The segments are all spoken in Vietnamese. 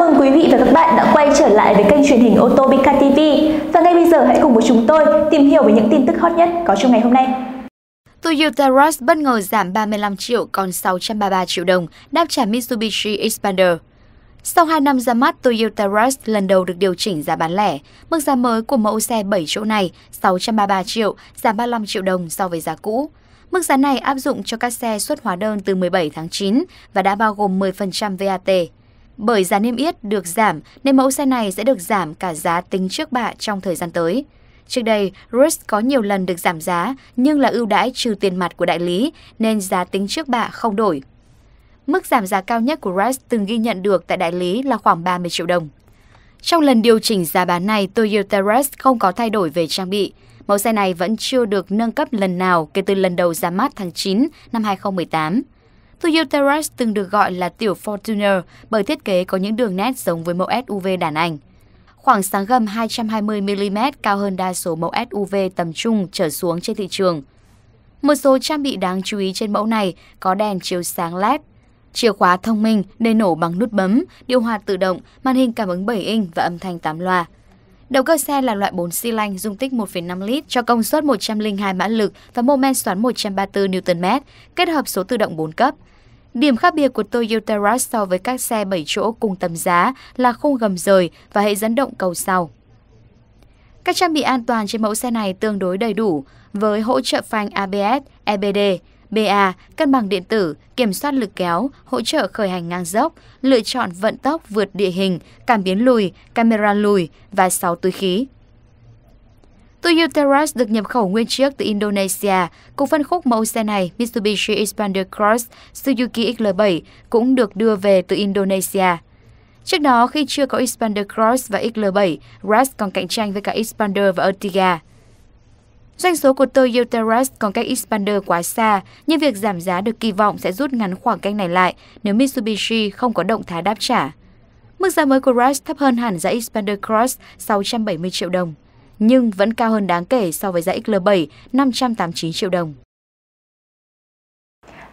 mừng quý vị và các bạn đã quay trở lại với kênh truyền hình ô tô Bika TV. Và ngay bây giờ hãy cùng với chúng tôi tìm hiểu về những tin tức hot nhất có trong ngày hôm nay. Toyota Rush bất ngờ giảm 35 triệu còn 633 triệu đồng, đáp trả Mitsubishi Expander. Sau 2 năm ra mắt, Toyota Rush lần đầu được điều chỉnh giá bán lẻ. Mức giá mới của mẫu xe 7 chỗ này 633 triệu, giảm 35 triệu đồng so với giá cũ. Mức giá này áp dụng cho các xe xuất hóa đơn từ 17 tháng 9 và đã bao gồm 10% VAT. Bởi giá niêm yết được giảm nên mẫu xe này sẽ được giảm cả giá tính trước bạ trong thời gian tới. Trước đây, Rus có nhiều lần được giảm giá nhưng là ưu đãi trừ tiền mặt của đại lý nên giá tính trước bạ không đổi. Mức giảm giá cao nhất của Rus từng ghi nhận được tại đại lý là khoảng 30 triệu đồng. Trong lần điều chỉnh giá bán này, Toyota Rush không có thay đổi về trang bị. Mẫu xe này vẫn chưa được nâng cấp lần nào kể từ lần đầu ra mắt tháng 9 năm 2018. Toyota Rush từng được gọi là tiểu Fortuner bởi thiết kế có những đường nét giống với mẫu SUV đàn anh. Khoảng sáng gầm 220mm cao hơn đa số mẫu SUV tầm trung trở xuống trên thị trường. Một số trang bị đáng chú ý trên mẫu này có đèn chiếu sáng LED, chìa khóa thông minh để nổ bằng nút bấm, điều hòa tự động, màn hình cảm ứng 7 inch và âm thanh 8 loa đầu cơ xe là loại 4 xi lanh dung tích 1,5 lít cho công suất 102 mã lực và mô men xoắn 134 Nm, kết hợp số tự động 4 cấp. Điểm khác biệt của Toyota Rush so với các xe 7 chỗ cùng tầm giá là khung gầm rời và hệ dẫn động cầu sau. Các trang bị an toàn trên mẫu xe này tương đối đầy đủ với hỗ trợ phanh ABS, EBD, BA, cân bằng điện tử, kiểm soát lực kéo, hỗ trợ khởi hành ngang dốc, lựa chọn vận tốc vượt địa hình, cảm biến lùi, camera lùi và 6 túi khí. Toyota Rush được nhập khẩu nguyên chiếc từ Indonesia, cùng phân khúc mẫu xe này Mitsubishi Expander Cross Suzuki XL7 cũng được đưa về từ Indonesia. Trước đó, khi chưa có Expander Cross và XL7, Rush còn cạnh tranh với cả Expander và Ertiga. Doanh số của Toyota Rush còn cách Expander quá xa, nhưng việc giảm giá được kỳ vọng sẽ rút ngắn khoảng cách này lại nếu Mitsubishi không có động thái đáp trả. Mức giá mới của Rush thấp hơn hẳn giá Expander Cross 670 triệu đồng, nhưng vẫn cao hơn đáng kể so với giá XL7 589 triệu đồng.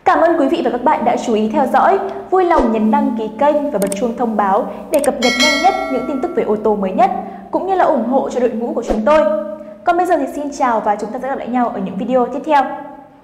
Cảm ơn quý vị và các bạn đã chú ý theo dõi. Vui lòng nhấn đăng ký kênh và bật chuông thông báo để cập nhật nhanh nhất những tin tức về ô tô mới nhất, cũng như là ủng hộ cho đội ngũ của chúng tôi. Còn bây giờ thì xin chào và chúng ta sẽ gặp lại nhau ở những video tiếp theo.